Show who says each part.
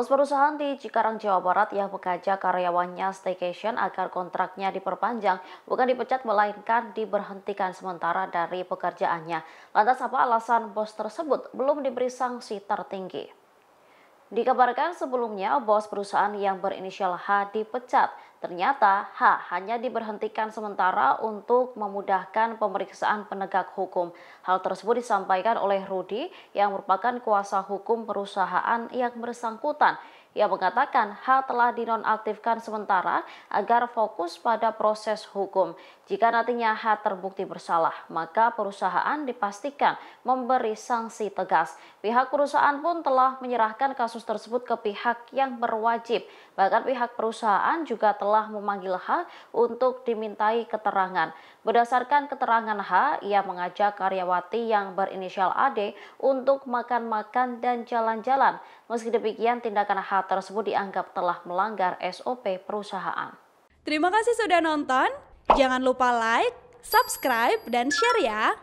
Speaker 1: Bos perusahaan di Cikarang, Jawa Barat yang bekerja karyawannya staycation agar kontraknya diperpanjang bukan dipecat melainkan diberhentikan sementara dari pekerjaannya. Lantas apa alasan bos tersebut belum diberi sanksi tertinggi? Dikabarkan sebelumnya, bos perusahaan yang berinisial H dipecat Ternyata H hanya diberhentikan sementara untuk memudahkan pemeriksaan penegak hukum. Hal tersebut disampaikan oleh Rudi yang merupakan kuasa hukum perusahaan yang bersangkutan. Ia mengatakan H telah dinonaktifkan sementara agar fokus pada proses hukum. Jika nantinya H terbukti bersalah, maka perusahaan dipastikan memberi sanksi tegas. Pihak perusahaan pun telah menyerahkan kasus tersebut ke pihak yang berwajib. Bahkan pihak perusahaan juga telah telah memanggil H untuk dimintai keterangan. Berdasarkan keterangan H, ia mengajak karyawati yang berinisial AD untuk makan-makan dan jalan-jalan. Meski demikian, tindakan H tersebut dianggap telah melanggar SOP perusahaan.
Speaker 2: Terima kasih sudah nonton. Jangan lupa like, subscribe, dan share ya.